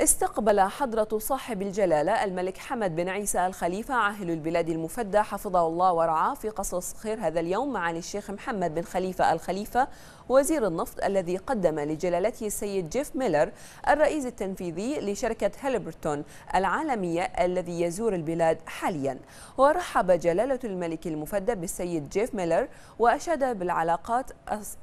استقبل حضرة صاحب الجلالة الملك حمد بن عيسى الخليفة عاهل البلاد المفدى حفظه الله ورعاه في قصر الصخير هذا اليوم معالي الشيخ محمد بن خليفة الخليفة وزير النفط الذي قدم لجلالته السيد جيف ميلر الرئيس التنفيذي لشركة هيلبرتون العالمية الذي يزور البلاد حاليا ورحب جلالة الملك المفدى بالسيد جيف ميلر وأشاد بالعلاقات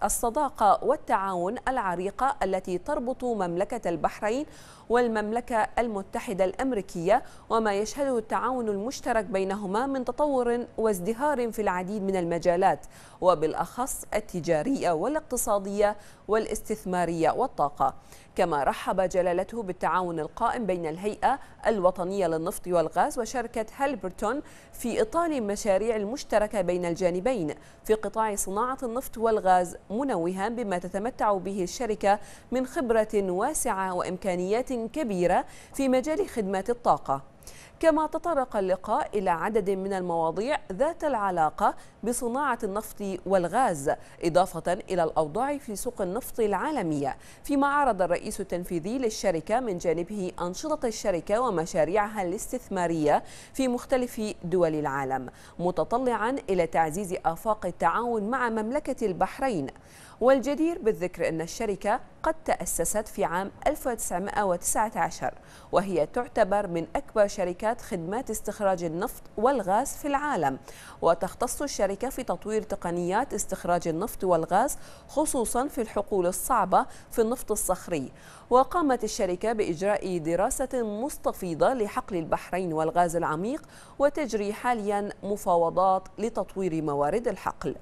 الصداقة والتعاون العريقة التي تربط مملكة البحرين وال المملكة المتحدة الأمريكية وما يشهده التعاون المشترك بينهما من تطور وازدهار في العديد من المجالات وبالأخص التجارية والاقتصادية والاستثمارية والطاقة كما رحب جلالته بالتعاون القائم بين الهيئة الوطنية للنفط والغاز وشركة هالبرتون في إطار المشاريع المشتركة بين الجانبين في قطاع صناعة النفط والغاز منوها بما تتمتع به الشركة من خبرة واسعة وإمكانيات كبيرة في مجال خدمات الطاقة كما تطرق اللقاء إلى عدد من المواضيع ذات العلاقة بصناعة النفط والغاز إضافة إلى الأوضاع في سوق النفط العالمية فيما عرض الرئيس التنفيذي للشركة من جانبه أنشطة الشركة ومشاريعها الاستثمارية في مختلف دول العالم متطلعا إلى تعزيز آفاق التعاون مع مملكة البحرين والجدير بالذكر أن الشركة قد تأسست في عام 1919 وهي تعتبر من أكبر شركات خدمات استخراج النفط والغاز في العالم وتختص الشركة في تطوير تقنيات استخراج النفط والغاز خصوصا في الحقول الصعبة في النفط الصخري وقامت الشركة بإجراء دراسة مستفيضة لحقل البحرين والغاز العميق وتجري حاليا مفاوضات لتطوير موارد الحقل